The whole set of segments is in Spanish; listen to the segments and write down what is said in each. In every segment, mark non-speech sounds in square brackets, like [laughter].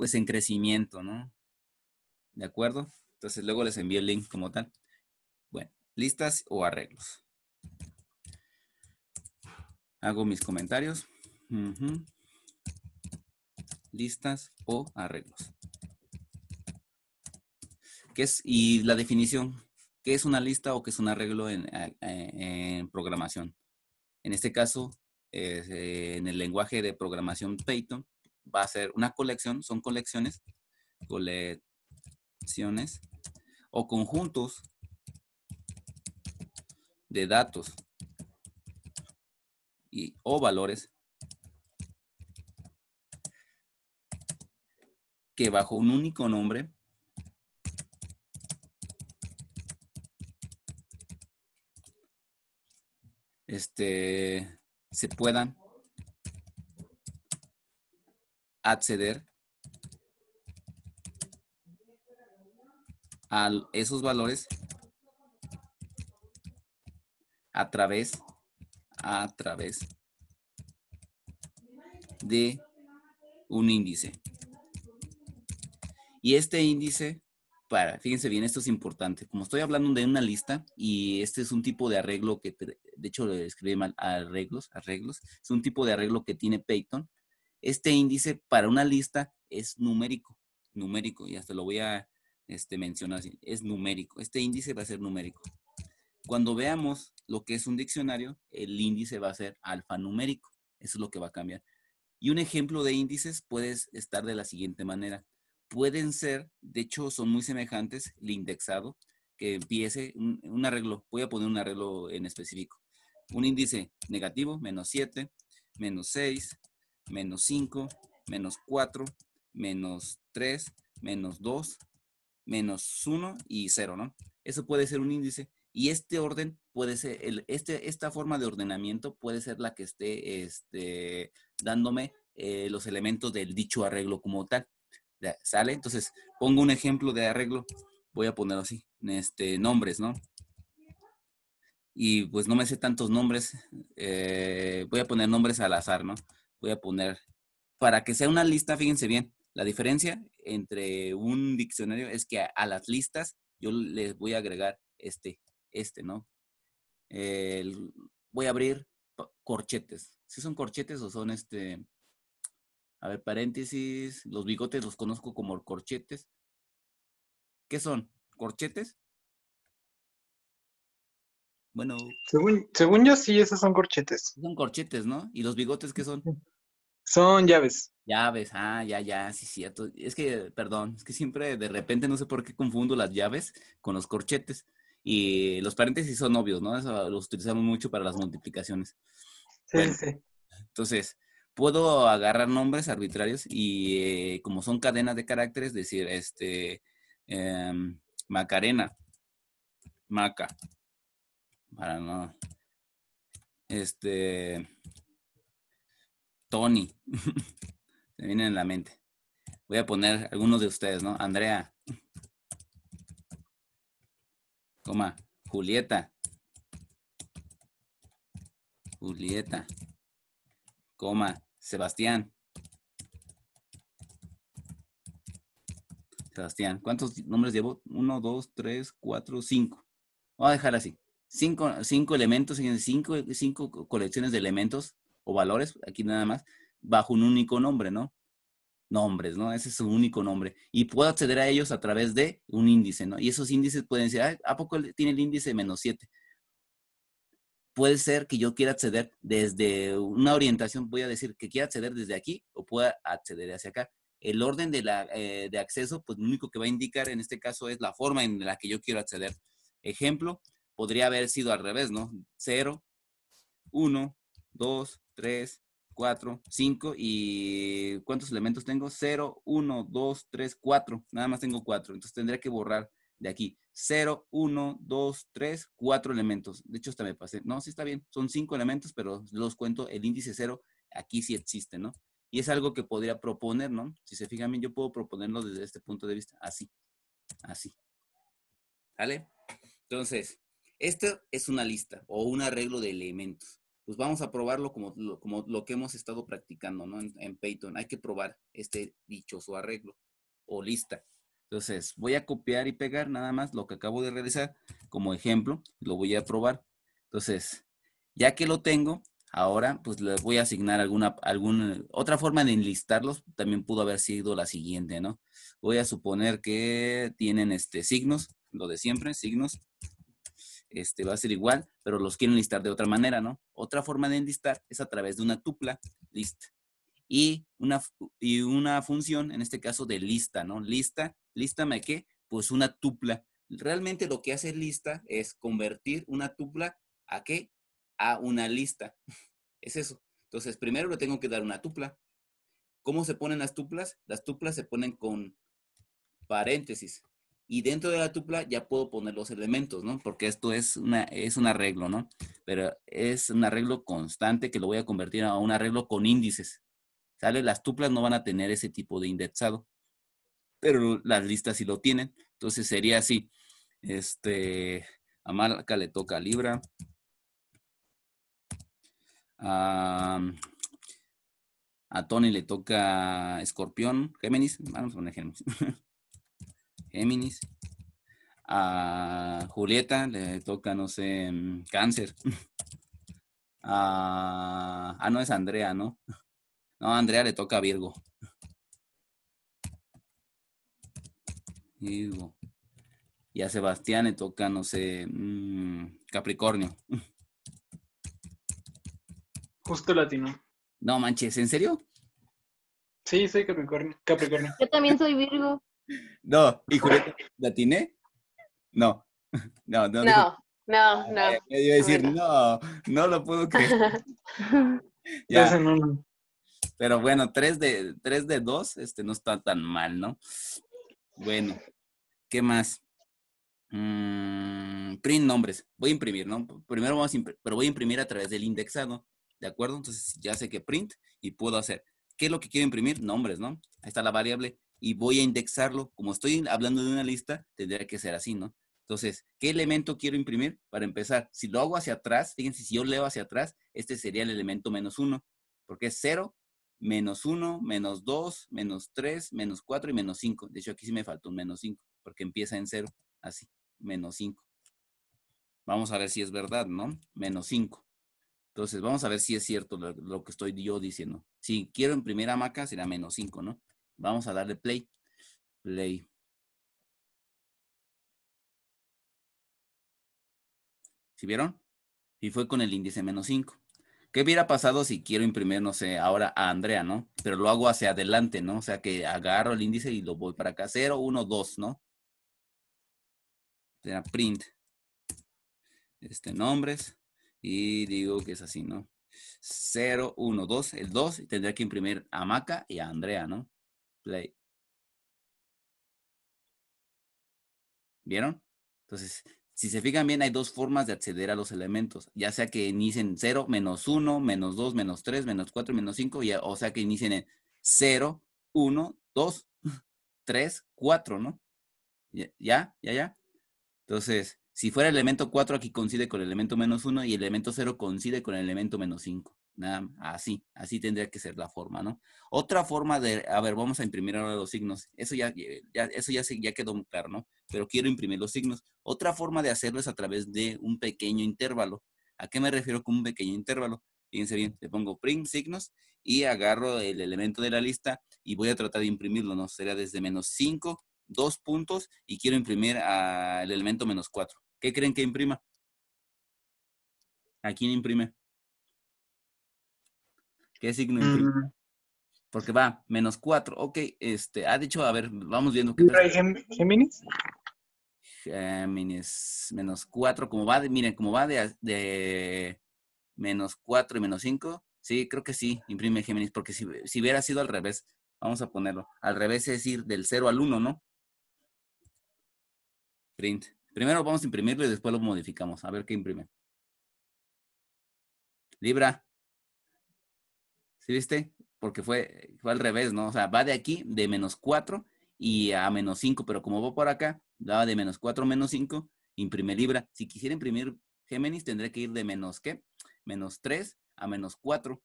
pues en crecimiento, ¿no? ¿De acuerdo? Entonces luego les envío el link como tal. Bueno, listas o arreglos. Hago mis comentarios. Listas o arreglos. ¿Qué es? Y la definición. ¿Qué es una lista o qué es un arreglo en, eh, eh, en programación? En este caso, eh, en el lenguaje de programación Python, va a ser una colección, son colecciones, colecciones o conjuntos de datos y, o valores que bajo un único nombre este, se puedan acceder a esos valores a través, a través de un índice. Y este índice, para, fíjense bien, esto es importante. Como estoy hablando de una lista y este es un tipo de arreglo que, de hecho lo escribí mal, arreglos, arreglos, es un tipo de arreglo que tiene Payton, este índice para una lista es numérico, numérico, y hasta lo voy a este, mencionar es numérico. Este índice va a ser numérico. Cuando veamos lo que es un diccionario, el índice va a ser alfanumérico. Eso es lo que va a cambiar. Y un ejemplo de índices puede estar de la siguiente manera. Pueden ser, de hecho, son muy semejantes, el indexado, que empiece un, arreglo. Voy a poner un arreglo en específico. Un índice negativo, menos 7, menos 6, menos 5, menos 4, menos 3, menos 2, menos 1 y 0, ¿no? Eso puede ser un índice. Y este orden puede ser, el, este, esta forma de ordenamiento puede ser la que esté este, dándome eh, los elementos del dicho arreglo como tal. ¿Sale? Entonces, pongo un ejemplo de arreglo. Voy a poner así, este, nombres, ¿no? Y pues no me sé tantos nombres. Eh, voy a poner nombres al azar, ¿no? voy a poner, para que sea una lista, fíjense bien, la diferencia entre un diccionario es que a, las listas yo les voy a agregar este, este, ¿no? voy a abrir corchetes. Si ¿Sí son corchetes o son este, a ver, paréntesis, los bigotes los conozco como corchetes. ¿Qué son? ¿Corchetes? Bueno. Según, según yo, sí, esos son corchetes. Son corchetes, ¿no? ¿Y los bigotes qué son? Son llaves. Llaves, ah, ya, ya, sí, cierto. Es que, perdón, es que siempre de repente no sé por qué confundo las llaves con los corchetes. Y los paréntesis son obvios, ¿no? los utilizamos mucho para las multiplicaciones. Sí, sí. Entonces, puedo agarrar nombres arbitrarios y eh, como son cadenas de caracteres, decir, este, em, Macarena, Maca, para no, este, Tony. [laughs] Se vienen en la mente. Voy a poner algunos de ustedes, ¿no? Andrea. Coma. Julieta. Julieta. Coma. Sebastián. Sebastián. ¿Cuántos nombres llevo? Uno, dos, tres, cuatro, cinco. Voy a dejar así. Cinco, elementos, cinco, cinco colecciones de elementos valores, aquí nada más, bajo un único nombre, ¿no? Nombres, ¿no? Ese es su único nombre. Y puedo acceder a ellos a través de un índice, ¿no? Y esos índices pueden ser, ¿a poco tiene el índice menos 7? Puede ser que yo quiera acceder desde una orientación, voy a decir que quiera acceder desde aquí o pueda acceder hacia acá. El orden de, la, eh, de acceso, pues lo único que va a indicar en este caso es la forma en la que yo quiero acceder. Ejemplo, podría haber sido al revés, ¿no? 0, 1, 2, 3, 4, 5 y ¿cuántos elementos tengo? 0, 1, 2, 3, 4. Nada más tengo 4. Entonces tendría que borrar de aquí. 0, 1, 2, 3, 4 elementos. De hecho, hasta me pasé. No, sí está bien. Son 5 elementos, pero los cuento. El índice 0 aquí sí existe, ¿no? Y es algo que podría proponer, ¿no? Si se fijan bien, yo puedo proponerlo desde este punto de vista. Así. Así. ¿Vale? Entonces, esto es una lista o un arreglo de elementos pues vamos a probarlo como lo, como lo que hemos estado practicando, ¿no? En, Peyton hay que probar este dichoso arreglo o lista. Entonces, voy a copiar y pegar nada más lo que acabo de realizar como ejemplo, lo voy a probar. Entonces, ya que lo tengo, ahora pues les voy a asignar alguna, alguna, otra forma de enlistarlos, también pudo haber sido la siguiente, ¿no? Voy a suponer que tienen este signos, lo de siempre, signos, este, va a ser igual, pero los quieren listar de otra manera, ¿no? Otra forma de enlistar es a través de una tupla list y una, y una función, en este caso de lista, ¿no? Lista, lista me qué? Pues una tupla. Realmente lo que hace lista es convertir una tupla a qué? A una lista. [laughs] Es eso. Entonces, primero le tengo que dar una tupla. ¿Cómo se ponen las tuplas? Las tuplas se ponen con paréntesis y dentro de la tupla ya puedo poner los elementos, ¿no? Porque esto es, una, es un arreglo, ¿no? Pero es un arreglo constante que lo voy a convertir a un arreglo con índices, ¿sale? Las tuplas no van a tener ese tipo de indexado, pero las listas sí lo tienen. Entonces sería así, este, a Marca le toca Libra. A, a Tony le toca Escorpión, Géminis, vamos a poner Géminis. [laughs] Géminis. A Julieta le toca, no sé, mm, cáncer. [laughs] A, ah, no es Andrea, ¿no? No, a Andrea le toca Virgo. Virgo. Y a Sebastián le toca, no sé, mm, Capricornio. [laughs] Justo latino. No manches, ¿en serio? Sí, soy Capricornio. Capricornio. Yo también soy Virgo. No, ¿y Julieta la [laughs] No. No, no. No, ah, no, no. Yo iba a decir, no, no lo puedo creer. [laughs] ya. Pero bueno, 3 de, tres de 2, este no está tan mal, ¿no? Bueno, ¿qué más? Mm, print nombres. Voy a imprimir, ¿no? Primero vamos a imprimir, pero voy a imprimir a través del indexado, ¿de acuerdo? Entonces ya sé que print y puedo hacer. ¿Qué es lo que quiero imprimir? Nombres, ¿no? Ahí está la variable y voy a indexarlo. Como estoy hablando de una lista, tendría que ser así, ¿no? Entonces, ¿qué elemento quiero imprimir? Para empezar, si lo hago hacia atrás, fíjense, si yo leo hacia atrás, este sería el elemento menos 1, porque es 0, menos 1, menos 2, menos 3, menos 4 y menos 5. De hecho, aquí sí me faltó un menos 5, porque empieza en 0, así, menos 5. Vamos a ver si es verdad, ¿no? Menos 5. Entonces, vamos a ver si es cierto lo, que estoy yo diciendo. Si quiero imprimir hamaca, será menos 5, ¿no? Vamos a darle play. Play. ¿Sí vieron? Y fue con el índice menos 5. ¿Qué hubiera pasado si quiero imprimir, no sé, ahora a Andrea, ¿no? Pero lo hago hacia adelante, ¿no? O sea, que agarro el índice y lo voy para acá. 0, 1, 2, ¿no? print. Este, nombres. Y digo que es así, ¿no? 0, 1, 2. El 2 tendría que imprimir a Maca y a Andrea, ¿no? play. ¿Vieron? Entonces, si se fijan bien, hay dos formas de acceder a los elementos, ya sea que inicien 0, menos 1, menos 2, menos 3, menos 4, menos 5, o sea que inicien en 0, 1, 2, 3, 4, ¿no? ¿Ya? ¿Ya? ¿Ya? Entonces, si fuera el elemento 4, aquí coincide con el elemento menos 1 y el elemento 0 coincide con el elemento menos 5 así, así tendría que ser la forma, ¿no? Otra forma de, a ver, vamos a imprimir ahora los signos. Eso ya, eh, eso ya, se, ya quedó claro, ¿no? Pero quiero imprimir los signos. Otra forma de hacerlo es a través de un pequeño intervalo. ¿A qué me refiero con un pequeño intervalo? Fíjense bien, le pongo print signos y agarro el elemento de la lista y voy a tratar de imprimirlo, ¿no? sería desde menos 5, dos puntos y quiero imprimir al elemento menos 4. ¿Qué creen que imprima? ¿A quién imprime? ¿Qué signo mm. Porque va, menos cuatro. Ok, este, ha ah, dicho, a ver, vamos viendo. Qué ¿Géminis? Géminis, menos cuatro, como va, miren, como va de, de menos cuatro y menos cinco. Sí, creo que sí, imprime Géminis, porque si, si hubiera sido al revés, vamos a ponerlo, al revés es ir del 0 al 1, ¿no? Print. Primero vamos a imprimirlo y después lo modificamos. A ver qué imprime. Libra viste? Porque fue, fue al revés, ¿no? O sea, va de aquí, de menos 4 y a menos 5, pero como va por acá, daba de menos 4 menos 5, imprime Libra. Si quisiera imprimir Géminis, tendría que ir de menos qué? Menos 3 a menos 4.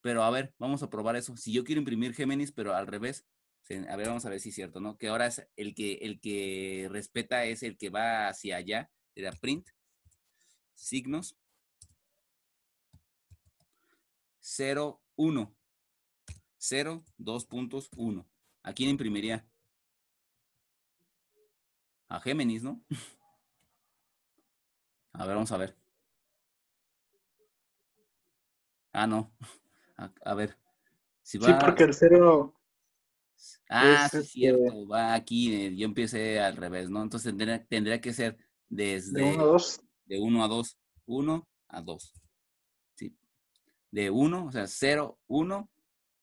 Pero a ver, vamos a probar eso. Si yo quiero imprimir Géminis, pero al revés, a ver, vamos a ver si es cierto, ¿no? Que ahora es el que, el que respeta es el que va hacia allá, era print, signos, 0, 1. 0, 2.1. ¿A quién imprimiría? A Géminis, ¿no? [laughs] A ver, vamos a ver. Ah, no. [laughs] A, ver. Si va... Sí, porque el 0... Ah, sí, este cierto. Va aquí. Eh, yo empecé al revés, ¿no? Entonces tendría, tendría que ser desde. De 1 a 2. De 1 a 2. 1 a 2 de 1, o sea, 0, 1,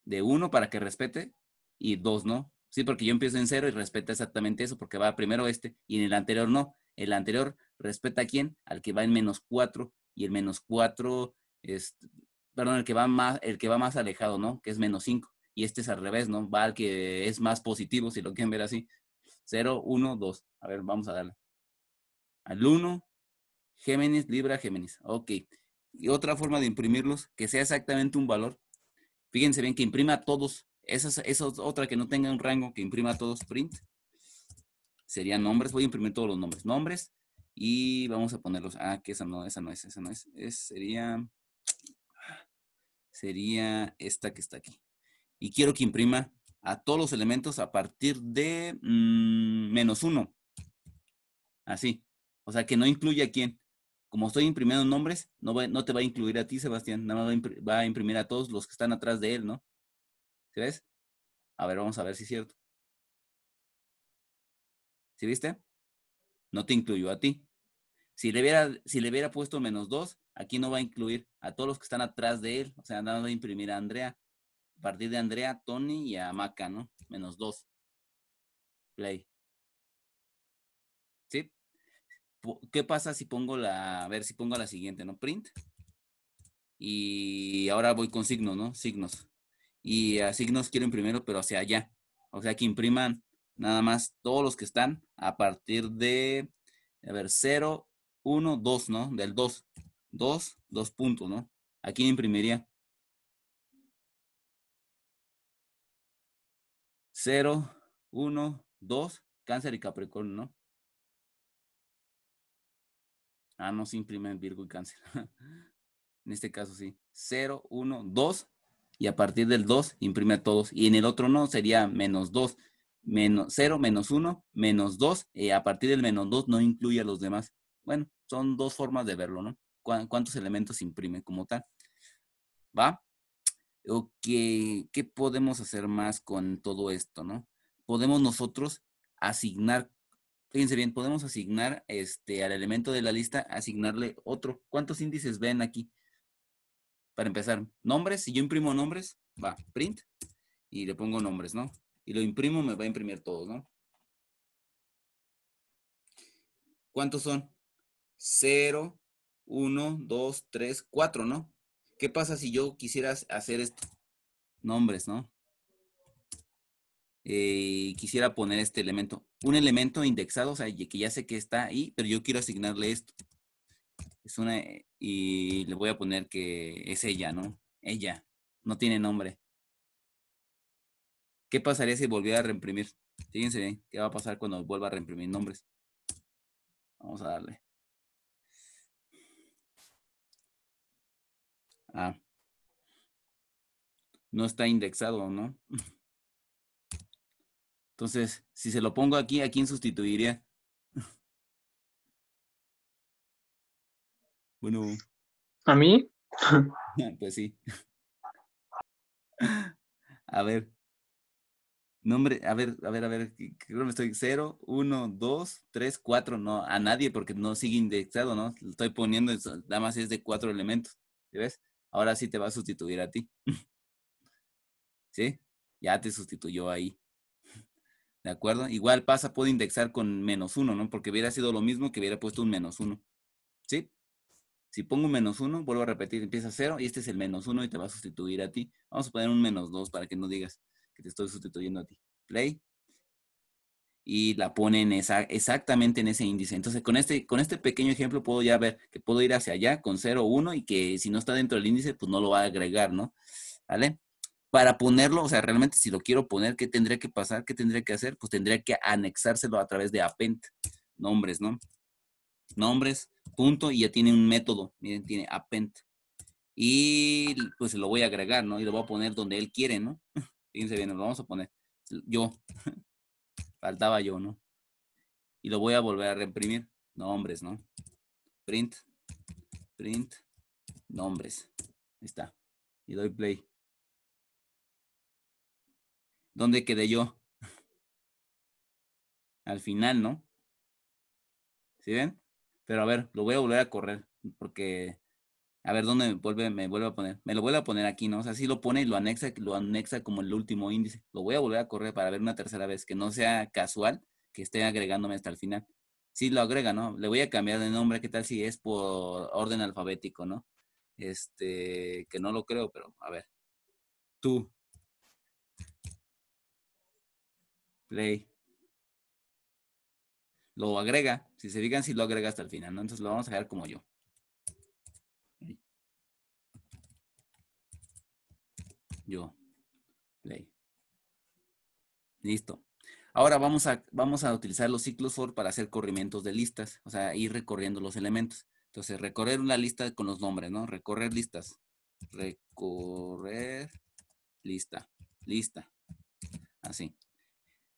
de 1 para que respete y 2, no. Sí, porque yo empiezo en 0 y respeta exactamente eso, porque va primero este y en el anterior no. El anterior respeta a quién? Al que va en menos 4, y el menos 4 es, perdón, el que va más, el que va más alejado, ¿no? Que es menos cinco. Y este es al revés, ¿no? Va al que es más positivo, si lo quieren ver así. 0, 1, 2. A ver, vamos a darle. Al 1, Géminis, Libra, Géminis. Ok y otra forma de imprimirlos que sea exactamente un valor. Fíjense bien que imprima todos. Esa es, otra que no tenga un rango que imprima todos print. Serían nombres. Voy a imprimir todos los nombres. Nombres. Y vamos a ponerlos. Ah, que esa no, esa no es, esa no es. sería, sería esta que está aquí. Y quiero que imprima a todos los elementos a partir de mm, menos uno. Así. O sea, que no incluya a quién como estoy imprimiendo nombres, no, te va a incluir a ti, Sebastián, nada más va a, imprimir a todos los que están atrás de él, ¿no? ¿Sí ves? A ver, vamos a ver si es cierto. ¿Sí viste? No te incluyó a ti. Si le hubiera, si le hubiera puesto menos dos, aquí no va a incluir a todos los que están atrás de él, o sea, nada más va a imprimir a Andrea. A partir de Andrea, Tony y a Maca, ¿no? Menos dos. Play. ¿qué pasa si pongo la, a ver si pongo la siguiente, ¿no? Print. Y ahora voy con signos, ¿no? Signos. Y a signos quiero imprimirlo, pero hacia allá. O sea, que impriman nada más todos los que están a partir de, a ver, 0, 1, 2, ¿no? Del 2. 2, 2 puntos, ¿no? Aquí imprimiría. 0, 1, 2, cáncer y capricornio, ¿no? Ah, no se en Virgo y Cáncer. [laughs] en este caso sí. 0, 1, 2. Y a partir del 2 imprime a todos. Y en el otro no sería menos 2. Menos 0, menos 1, menos 2. Eh, a partir del menos 2 no incluye a los demás. Bueno, son dos formas de verlo, ¿no? ¿Cuántos elementos imprime como tal? ¿Va? ¿qué podemos hacer más con todo esto, no? Podemos nosotros asignar Fíjense bien, podemos asignar este, al elemento de la lista, asignarle otro. ¿Cuántos índices ven aquí? Para empezar, nombres. Si yo imprimo nombres, va, print, y le pongo nombres, ¿no? Y lo imprimo, me va a imprimir todos, ¿no? ¿Cuántos son? 0, 1, 2, 3, 4, ¿no? ¿Qué pasa si yo quisiera hacer esto? Nombres, ¿no? Eh, quisiera poner este elemento un elemento indexado, o sea, que ya sé que está ahí, pero yo quiero asignarle esto. Es una, y le voy a poner que es ella, ¿no? Ella, no tiene nombre. ¿Qué pasaría si volviera a reimprimir? Fíjense bien, ¿qué va a pasar cuando vuelva a reimprimir nombres? Vamos a darle. Ah. No está indexado, ¿no? Entonces, si se lo pongo aquí, ¿a quién sustituiría? [laughs] Bueno. ¿A mí? [laughs] Pues sí. [laughs] A ver. Nombre, a ver, a ver, a ver, creo que estoy cero, uno, dos, tres, cuatro. no, a nadie porque no sigue indexado, ¿no? estoy poniendo, nada más es de cuatro elementos, ¿sí ¿ves? Ahora sí te va a sustituir a ti. ¿Sí? Ya te sustituyó ahí. ¿De acuerdo? Igual pasa, puedo indexar con menos uno, ¿no? Porque hubiera sido lo mismo que hubiera puesto un menos uno. ¿Sí? Si pongo menos uno, vuelvo a repetir, empieza cero y este es el menos uno y te va a sustituir a ti. Vamos a poner un menos dos para que no digas que te estoy sustituyendo a ti. Play. Y la pone en esa, exactamente en ese índice. Entonces, con este, con este pequeño ejemplo puedo ya ver que puedo ir hacia allá con 0, 1 y que si no está dentro del índice, pues no lo va a agregar, ¿no? ¿Vale? para ponerlo, o sea, realmente si lo quiero poner, ¿qué tendría que pasar? ¿Qué tendría que hacer? Pues tendría que anexárselo a través de append, nombres, ¿no? Nombres, punto, y ya tiene un método, miren, tiene append. Y pues lo voy a agregar, ¿no? Y lo voy a poner donde él quiere, ¿no? [laughs] Fíjense bien, lo vamos a poner. Yo. [laughs] Faltaba yo, ¿no? Y lo voy a volver a reimprimir. Nombres, ¿no? Print. Print. Nombres. Ahí está. Y doy play. ¿Dónde quedé yo? Al final, ¿no? ¿Sí ven? Pero a ver, lo voy a volver a correr porque a ver dónde me vuelve, me vuelve a poner. Me lo vuelve a poner aquí, ¿no? O sea, sí lo pone y lo anexa, lo anexa como el último índice. Lo voy a volver a correr para ver una tercera vez, que no sea casual que esté agregándome hasta el final. Sí lo agrega, ¿no? Le voy a cambiar de nombre, ¿qué tal si es por orden alfabético, ¿no? Este, que no lo creo, pero a ver. Tú. Play. Lo agrega. Si se fijan, si lo agrega hasta el final, ¿no? Entonces lo vamos a dejar como yo. Yo. Play. Listo. Ahora vamos a, vamos a utilizar los ciclos for para hacer corrimientos de listas, o sea, ir recorriendo los elementos. Entonces, recorrer una lista con los nombres, ¿no? Recorrer listas. Recorrer lista, lista. Así.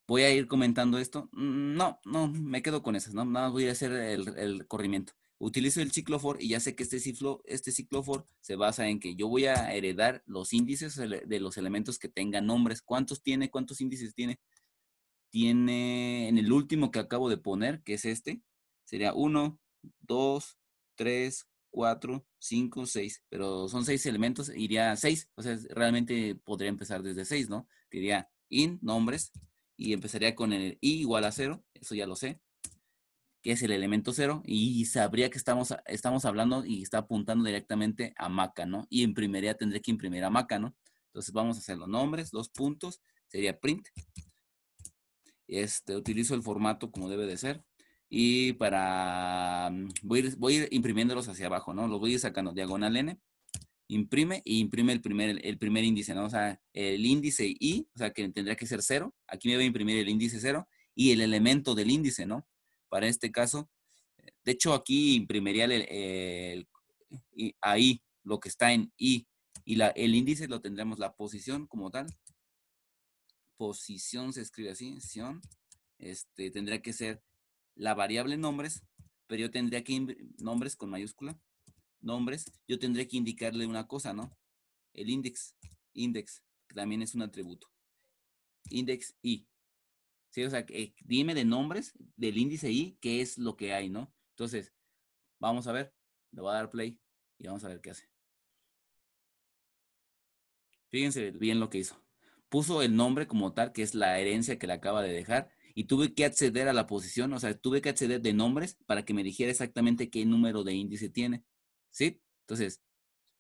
¿Voy a ir comentando esto? Mm, no, no, me quedo con esas, ¿no? Nada más voy a hacer el, corrimiento. Utilizo el ciclofor y ya sé que este, ciclo, este ciclofor se basa en que yo voy a heredar los índices de los elementos que tengan nombres. ¿Cuántos tiene? ¿Cuántos índices tiene? Tiene en el último que acabo de poner, que es este, sería 1, 2, 3, 4, 5, 6. Pero son 6 elementos, iría 6. O sea, realmente podría empezar desde 6, ¿no? diría in, nombres, y empezaría con el i igual a 0, eso ya lo sé, que es el elemento 0, y sabría que estamos, estamos hablando y está apuntando directamente a Maca, ¿no? Y imprimiría, tendré que imprimir a Maca, ¿no? Entonces vamos a hacer los nombres, dos puntos, sería print. Este, utilizo el formato como debe de ser. Y para, mm, voy, voy a ir imprimiéndolos hacia abajo, ¿no? Los voy a ir sacando diagonal n imprime y imprime el primer, el primer índice, ¿no? O sea, el índice i, o sea, que tendría que ser cero. Aquí me voy a imprimir el índice 0 y el elemento del índice, ¿no? Para este caso, de hecho aquí imprimiría el, ahí lo que está en i y la, el índice lo tendremos la posición como tal. Posición se escribe así, sion. Este, tendría que ser la variable nombres, pero yo tendría que nombres con mayúscula nombres, yo tendré que indicarle una cosa, ¿no? El índice. Índice que también es un atributo. Índice i. ¿Sí? O sea, dime de nombres del índice i qué es lo que hay, ¿no? Entonces, vamos a ver, le voy a dar play y vamos a ver qué hace. Fíjense bien lo que hizo. Puso el nombre como tal, que es la herencia que le acaba de dejar, y tuve que acceder a la posición, o sea, tuve que acceder de nombres para que me dijera exactamente qué número de índice tiene. ¿sí? Entonces,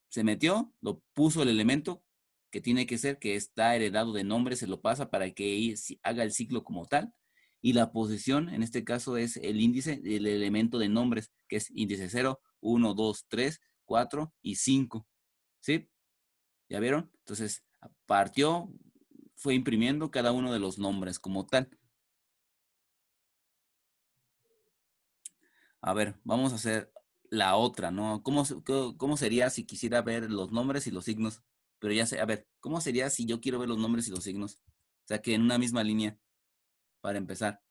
se metió, lo puso el elemento que tiene que ser, que está heredado de nombres, se lo pasa para que haga el ciclo como tal. Y la posición, en este caso, es el índice, el elemento de nombres, que es índice 0, 1, 2, 3, 4 y 5. ¿Sí? ¿Ya vieron? Entonces, partió, fue imprimiendo cada uno de los nombres como tal. A ver, vamos a hacer la otra, ¿no? ¿Cómo, ¿Cómo sería si quisiera ver los nombres y los signos? Pero ya sé, a ver, ¿cómo sería si yo quiero ver los nombres y los signos? O sea, que en una misma línea, para empezar.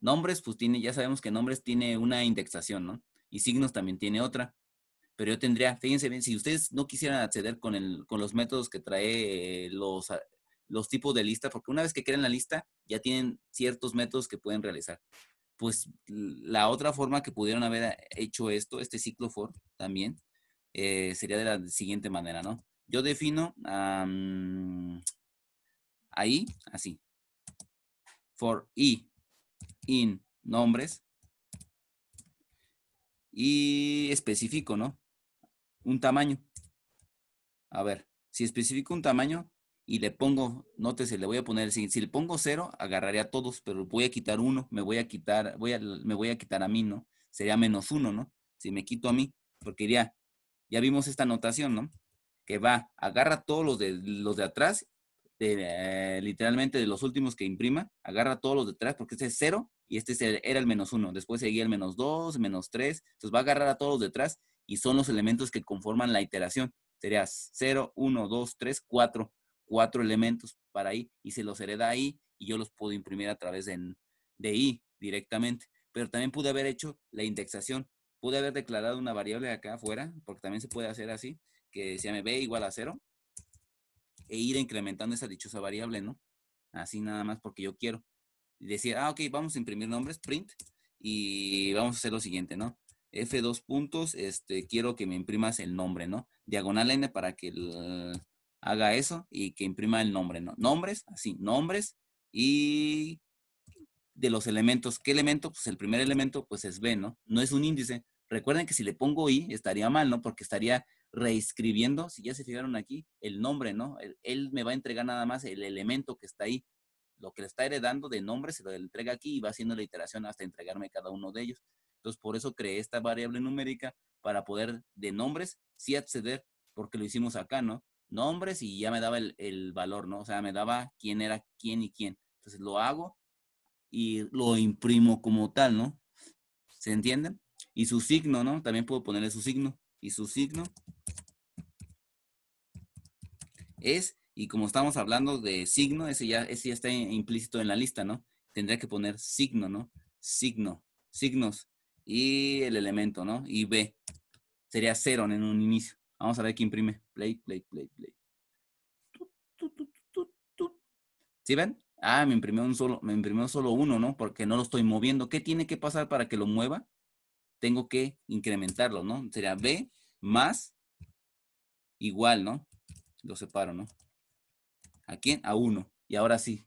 Nombres, pues tiene, ya sabemos que nombres tiene una indexación, ¿no? Y signos también tiene otra. Pero yo tendría, fíjense bien, si ustedes no quisieran acceder con, el, con los métodos que trae eh, los, ah, los tipos de lista, porque una vez que crean la lista, ya tienen ciertos métodos que pueden realizar pues la otra forma que pudieron haber hecho esto, este ciclo for también, eh, sería de la siguiente manera, ¿no? Yo defino ahí, así, for i in nombres y especifico, ¿no? Un tamaño. A ver, si especifico un tamaño, y le pongo, nótese, le voy a poner, si, si le pongo cero, agarraré a todos, pero voy a quitar uno, me voy a quitar, voy a, me voy a quitar a mí, ¿no? Sería menos uno, ¿no? Si me quito a mí, porque iría, ya vimos esta notación, ¿no? Que va, agarra todos los de, los de atrás, eh, literalmente de los últimos que imprima, agarra todos los de atrás, porque este es cero y este era el menos uno, después seguía el menos dos, menos tres, entonces va a agarrar a todos los de atrás y son los elementos que conforman la iteración. Sería 0, 1, 2, 3, 4 cuatro elementos para ahí. y se los hereda ahí. y yo los puedo imprimir a través de, de I directamente. Pero también pude haber hecho la indexación. Pude haber declarado una variable acá afuera, porque también se puede hacer así, que se llame B igual a cero e ir incrementando esa dichosa variable, ¿no? Así nada más porque yo quiero. decir, ah, ok, vamos a imprimir nombres, print, y vamos a hacer lo siguiente, ¿no? F F2 puntos, este, quiero que me imprimas el nombre, ¿no? Diagonal N para que el, haga eso y que imprima el nombre, ¿no? Nombres, así, nombres y de los elementos. ¿Qué elemento? Pues el primer elemento pues es B, ¿no? No es un índice. Recuerden que si le pongo I estaría mal, ¿no? Porque estaría reescribiendo, si ya se fijaron aquí, el nombre, ¿no? Él, me va a entregar nada más el elemento que está ahí. Lo que le está heredando de nombre se lo entrega aquí y va haciendo la iteración hasta entregarme cada uno de ellos. Entonces, por eso creé esta variable numérica para poder de nombres sí acceder, porque lo hicimos acá, ¿no? nombres y ya me daba el, valor, ¿no? O sea, me daba quién era quién y quién. Entonces lo hago y lo imprimo como tal, ¿no? ¿Se entienden? Y su signo, ¿no? También puedo ponerle su signo. Y su signo es, y como estamos hablando de signo, ese ya, ese ya está implícito en la lista, ¿no? Tendría que poner signo, ¿no? Signo, signos y el elemento, ¿no? Y B. Sería cero en un inicio. Vamos a ver qué imprime. Play, play, play, play. ¿Sí ven? Ah, me imprimió un solo, me imprimió solo uno, ¿no? Porque no lo estoy moviendo. ¿Qué tiene que pasar para que lo mueva? Tengo que incrementarlo, ¿no? Sería B más igual, ¿no? Lo separo, ¿no? ¿A quién? A uno. Y ahora sí,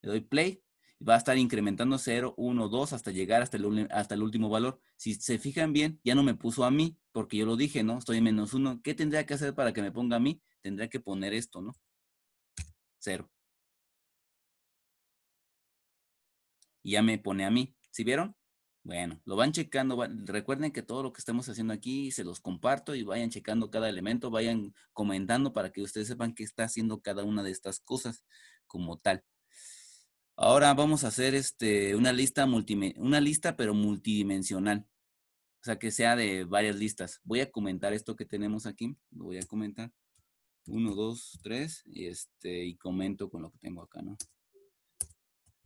le doy play va a estar incrementando 0, 1, 2 hasta llegar hasta el, hasta el último valor. Si se fijan bien, ya no me puso a mí, porque yo lo dije, ¿no? Estoy en menos uno. ¿Qué tendría que hacer para que me ponga a mí? Tendría que poner esto, ¿no? Cero. ya me pone a mí. ¿Sí vieron? Bueno, lo van checando. Recuerden que todo lo que estamos haciendo aquí se los comparto y vayan checando cada elemento, vayan comentando para que ustedes sepan qué está haciendo cada una de estas cosas como tal. Ahora vamos a hacer este, una, lista una lista pero multidimensional. O sea, que sea de varias listas. Voy a comentar esto que tenemos aquí. Lo voy a comentar. Uno, dos, tres. Y, este, y comento con lo que tengo acá, ¿no?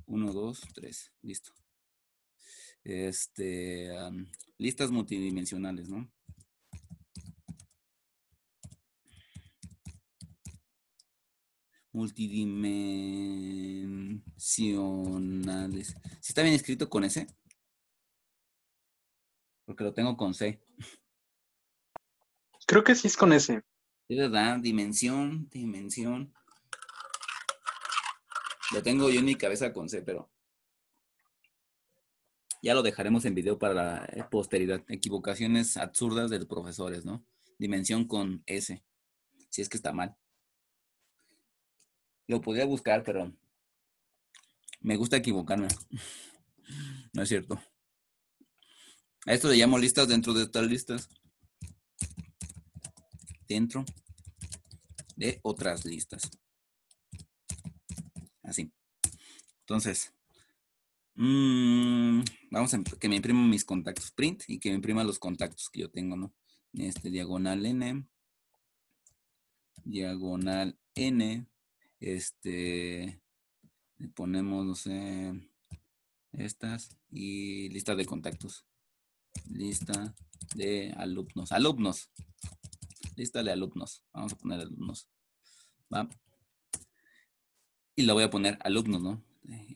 Uno, dos, tres. Listo. Este, listas multidimensionales, ¿no? multidimensionales. ¿Sí está bien escrito con ese? Porque lo tengo con C. Creo que sí es con S. Es verdad, dimensión, dimensión. Lo tengo yo ni cabeza con C, pero ya lo dejaremos en video para la eh, posteridad. Equivocaciones absurdas de los profesores, ¿no? Dimensión con S, si es que está mal. Lo podría buscar, pero me gusta equivocarme. [laughs] No es cierto. A esto le llamo listas dentro de otras listas. Dentro de otras listas. Así. Entonces, mm, vamos a que me imprima mis contactos print y que me imprima los contactos que yo tengo, ¿no? Este diagonal n, diagonal n, este, le ponemos, no sé, estas y lista de contactos lista de alumnos. Alumnos. Lista de alumnos. Vamos a poner alumnos. Y la voy a poner alumnos, ¿no?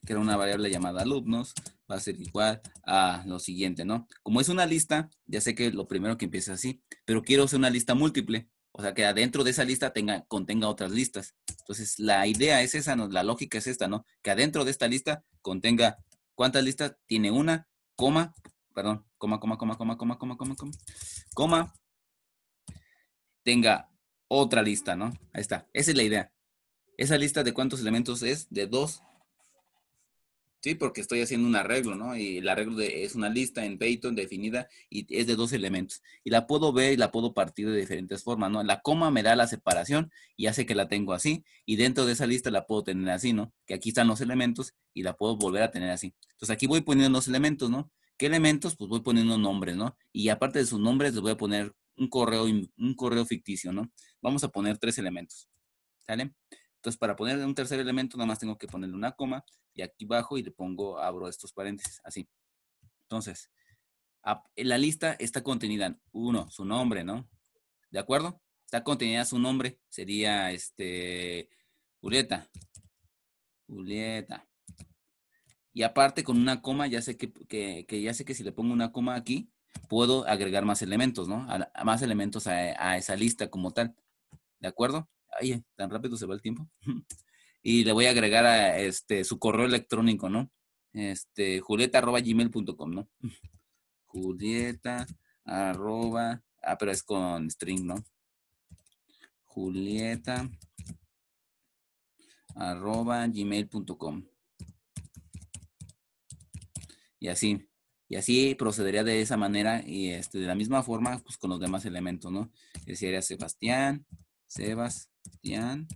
Creo una variable llamada alumnos. Va a ser igual a lo siguiente, ¿no? Como es una lista, ya sé que lo primero que empieza así, pero quiero hacer una lista múltiple. O sea, que adentro de esa lista tenga, contenga otras listas. Entonces, la idea es esa, ¿no? la lógica es esta, ¿no? Que adentro de esta lista contenga cuántas listas tiene una, coma, perdón, coma, coma, coma, coma, coma, coma, coma, coma, coma, tenga otra lista, ¿no? Ahí está. Esa es la idea. Esa lista de cuántos elementos es de dos. Sí, porque estoy haciendo un arreglo, ¿no? Y el arreglo es una lista en Python definida y es de dos elementos. Y la puedo ver y la puedo partir de diferentes formas, ¿no? La coma me da la separación y hace que la tengo así. Y dentro de esa lista la puedo tener así, ¿no? Que aquí están los elementos y la puedo volver a tener así. Entonces aquí voy poniendo los elementos, ¿no? qué elementos, pues voy poniendo nombres, ¿no? Y aparte de sus nombres, les voy a poner un correo, un correo ficticio, ¿no? Vamos a poner tres elementos, ¿sale? Entonces, para poner un tercer elemento, nada más tengo que ponerle una coma y aquí abajo y le pongo, abro estos paréntesis, así. Entonces, la lista está contenida, en uno, su nombre, ¿no? ¿De acuerdo? Está contenida su nombre, sería este, Julieta. Julieta. Y aparte con una coma, ya sé que, ya sé que si le pongo una coma aquí, puedo agregar más elementos, ¿no? A, más elementos a, esa lista como tal. ¿De acuerdo? Ay, tan rápido se va el tiempo. [laughs] y le voy a agregar a este su correo electrónico, ¿no? Este, julieta.gmail.com, ¿no? [laughs] Julieta arroba, ah, pero es con string, ¿no? Julieta arroba gmail.com y así. Y así procedería de esa manera y este, de la misma forma pues, con los demás elementos, ¿no? Ese Sebastián, Sebastián,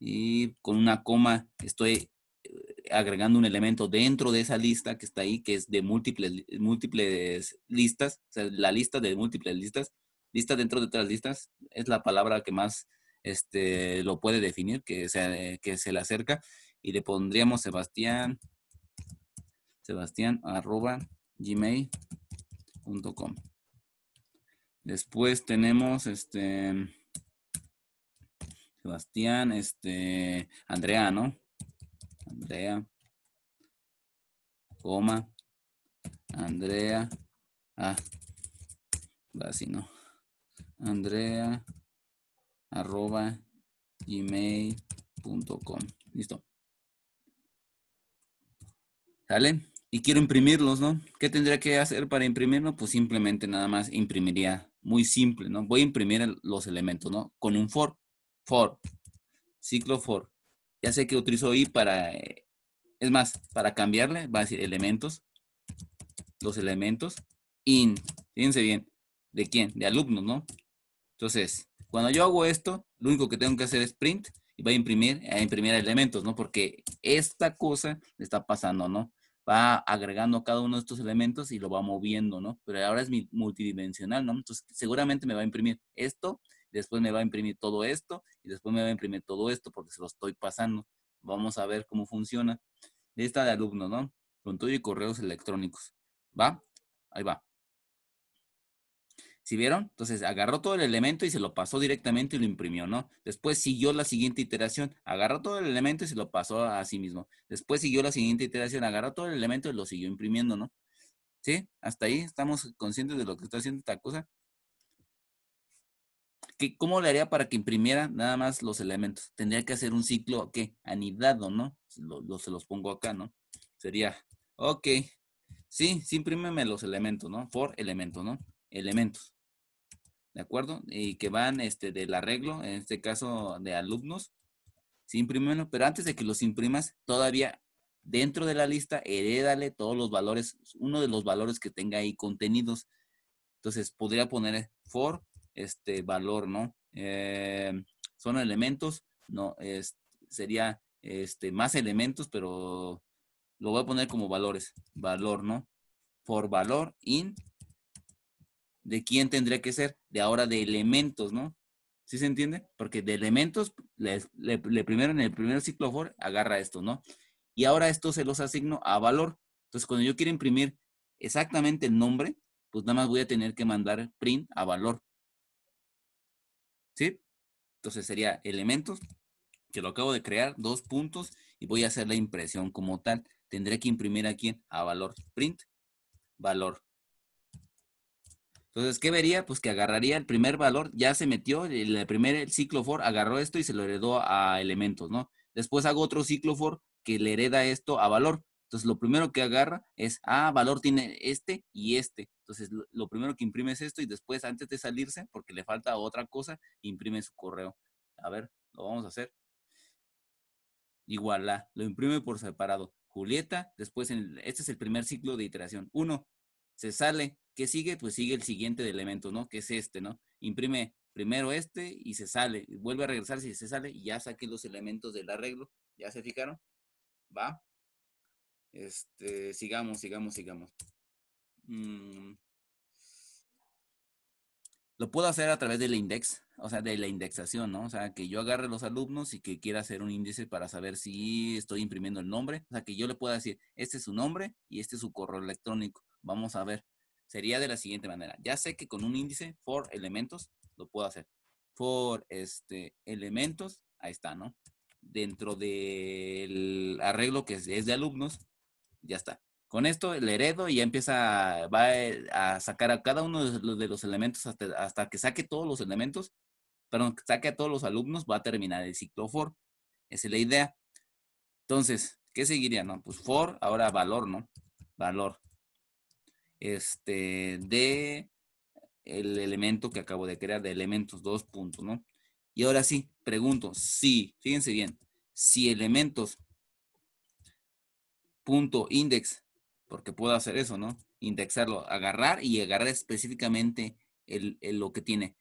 y con una coma estoy eh, agregando un elemento dentro de esa lista que está ahí, que es de múltiples, múltiples listas, o sea, la lista de múltiples listas, lista dentro de otras listas, es la palabra que más este, lo puede definir, que se, eh, que se le acerca, y le pondríamos Sebastián sebastián arroba gmail.com. Después tenemos este Sebastián, este Andrea, ¿no? Andrea, coma, Andrea, ah, así, ¿no? Andrea, arroba, gmail.com. Listo. ¿Sale? y quiero imprimirlos, ¿no? ¿Qué tendría que hacer para imprimirlo? Pues simplemente nada más imprimiría, muy simple, ¿no? Voy a imprimir los elementos, ¿no? Con un for, for, ciclo for. Ya sé que utilizo i para, eh, es más, para cambiarle, va a decir elementos, los elementos, in, fíjense bien, ¿de quién? De alumnos, ¿no? Entonces, cuando yo hago esto, lo único que tengo que hacer es print y va a imprimir, a imprimir elementos, ¿no? Porque esta cosa está pasando, ¿no? va agregando cada uno de estos elementos y lo va moviendo, ¿no? Pero ahora es multidimensional, ¿no? Entonces, seguramente me va a imprimir esto, después me va a imprimir todo esto, y después me va a imprimir todo esto porque se lo estoy pasando. Vamos a ver cómo funciona. Lista de alumnos, ¿no? Con y correos electrónicos. ¿Va? Ahí va. ¿Sí vieron? Entonces agarró todo el elemento y se lo pasó directamente y lo imprimió, ¿no? Después siguió la siguiente iteración, agarró todo el elemento y se lo pasó a sí mismo. Después siguió la siguiente iteración, agarró todo el elemento y lo siguió imprimiendo, ¿no? ¿Sí? Hasta ahí estamos conscientes de lo que está haciendo esta cosa. ¿Cómo le haría para que imprimiera nada más los elementos? Tendría que hacer un ciclo, ¿qué? Anidado, ¿no? Lo, se los pongo acá, ¿no? Sería, ok, sí, sí, imprímeme los elementos, ¿no? For elemento, ¿no? elementos. ¿De acuerdo? Y que van este, del arreglo, en este caso de alumnos, sin imprimen, pero antes de que los imprimas, todavía dentro de la lista, herédale todos los valores, uno de los valores que tenga ahí contenidos. Entonces, podría poner for, este valor, ¿no? Eh, son elementos, no, sería este, más elementos, pero lo voy a poner como valores, valor, ¿no? For valor in de quién tendría que ser, de ahora de elementos, ¿no? ¿Sí se entiende? Porque de elementos, le, primero en el primer ciclo for agarra esto, ¿no? Y ahora esto se los asigno a valor. Entonces, cuando yo quiero imprimir exactamente el nombre, pues nada más voy a tener que mandar print a valor. ¿Sí? Entonces sería elementos, que lo acabo de crear, dos puntos, y voy a hacer la impresión como tal. Tendré que imprimir aquí a valor print, valor. Entonces, ¿qué vería? Pues que agarraría el primer valor, ya se metió, el primer ciclo for agarró esto y se lo heredó a elementos, ¿no? Después hago otro ciclo for que le hereda esto a valor. Entonces, lo primero que agarra es, ah, valor tiene este y este. Entonces, lo primero que imprime es esto y después, antes de salirse, porque le falta otra cosa, imprime su correo. A ver, lo vamos a hacer. Igualá, lo imprime por separado. Julieta, después, en este es el primer ciclo de iteración. Uno, se sale, ¿Qué sigue? Pues sigue el siguiente elemento, ¿no? Que es este, ¿no? Imprime primero este y se sale, vuelve a regresar si se sale y ya saqué los elementos del arreglo. ¿Ya se fijaron? ¿Va? Este, sigamos, sigamos, sigamos. Mm. Lo puedo hacer a través del index, o sea, de la indexación, ¿no? O sea, que yo agarre los alumnos y que quiera hacer un índice para saber si estoy imprimiendo el nombre. O sea, que yo le pueda decir, este es su nombre y este es su correo electrónico. Vamos a ver sería de la siguiente manera. Ya sé que con un índice for elementos lo puedo hacer. For este, elementos, ahí está, ¿no? Dentro del arreglo que es de alumnos, ya está. Con esto el heredo y ya empieza, va eh, a sacar a cada uno de los, elementos hasta, que saque todos los elementos, perdón, que saque a todos los alumnos, va a terminar el ciclo for. Esa es la idea. Entonces, ¿qué seguiría? No, pues for, ahora valor, ¿no? Valor este, de el elemento que acabo de crear, de elementos dos puntos, ¿no? Y ahora sí, pregunto, si, fíjense bien, si elementos punto index, porque puedo hacer eso, ¿no? Indexarlo, agarrar y agarrar específicamente lo que tiene.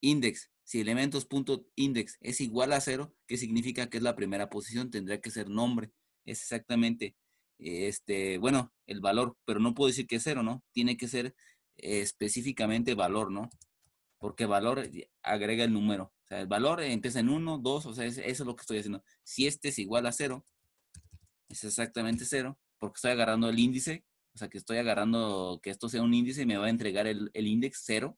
Index, si elementos punto index es igual a cero, ¿qué significa que es la primera posición, tendría que ser nombre. Es exactamente este, bueno, el valor, pero no puedo decir que es cero, ¿no? Tiene que ser específicamente valor, ¿no? Porque valor agrega el número. O sea, el valor empieza en 1, 2, o sea, eso es lo que estoy haciendo. Si este es igual a cero, es exactamente cero, porque estoy agarrando el índice, o sea, que estoy agarrando que esto sea un índice y me va a entregar el, índice 0.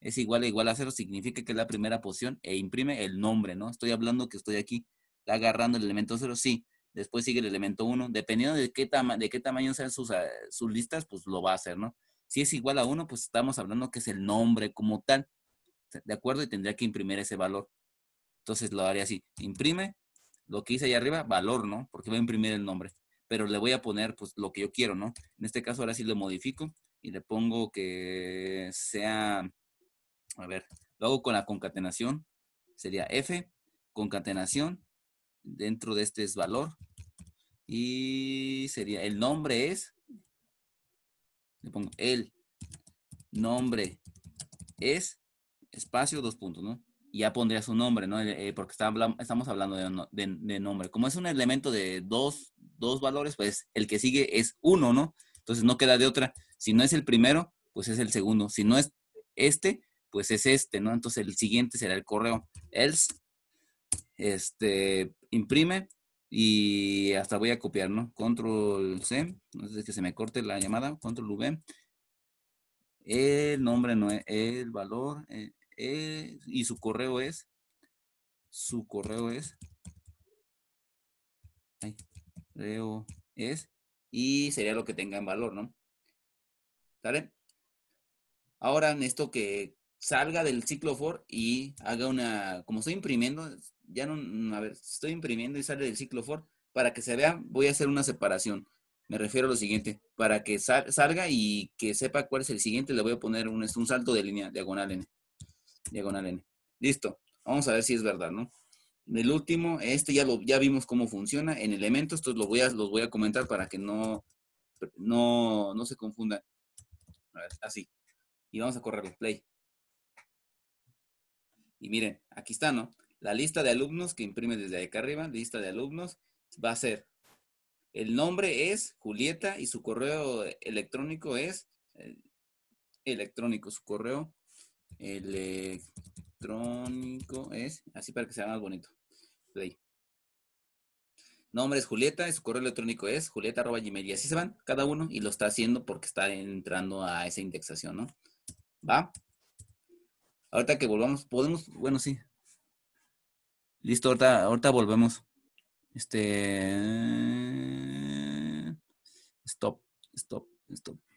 Es igual a igual a cero, significa que es la primera posición e imprime el nombre, ¿no? Estoy hablando que estoy aquí agarrando el elemento 0, sí, después sigue el elemento 1, dependiendo de qué, de qué tamaño sean ah, sus, listas, pues lo va a hacer, ¿no? Si es igual a 1, pues estamos hablando que es el nombre como tal, ¿de acuerdo? Y tendría que imprimir ese valor. Entonces lo haría así, imprime lo que hice ahí arriba, valor, ¿no? Porque va a imprimir el nombre, pero le voy a poner pues lo que yo quiero, ¿no? En este caso ahora sí lo modifico y le pongo que sea, a ver, lo hago con la concatenación, sería F, concatenación, dentro de este es valor. Y sería, el nombre es, le pongo el nombre es espacio dos puntos, ¿no? Y ya pondría su nombre, ¿no? Eh, porque estamos hablando de, nombre. Como es un elemento de dos, dos valores, pues el que sigue es uno, ¿no? Entonces no queda de otra. Si no es el primero, pues es el segundo. Si no es este, pues es este, ¿no? Entonces el siguiente será el correo. Else este, imprime y hasta voy a copiar, ¿no? Control C, no sé que se me corte la llamada, control V. El nombre no es, el valor, eh, eh, y su correo es, su correo es, ahí correo es, y sería lo que tenga en valor, ¿no? ¿Sale? Ahora esto que salga del ciclo for y haga una, como estoy imprimiendo, ya no, mm, a ver, estoy imprimiendo y sale del ciclo for, para que se vea, voy a hacer una separación. Me refiero a lo siguiente, para que salga y que sepa cuál es el siguiente, le voy a poner un, salto de línea, diagonal n. Diagonal n. Listo. Vamos a ver si es verdad, ¿no? El último, este ya lo ya vimos cómo funciona en elementos, entonces los voy a, los voy a comentar para que no, no, no se confunda A ver, así. Y vamos a correrlo, play. Y miren, aquí está, ¿no? La lista de alumnos que imprime desde acá arriba, lista de alumnos, va a ser, el nombre es Julieta y su correo electrónico es eh, electrónico, su correo electrónico es, así para que sea más bonito. Play. Nombre es Julieta y su correo electrónico es julieta.gmail. Y así se van cada uno y lo está haciendo porque está entrando a esa indexación, ¿no? ¿Va? Ahorita que volvamos, podemos, bueno, sí, Listo, ahorita, volvemos. Este. Stop, stop, stop.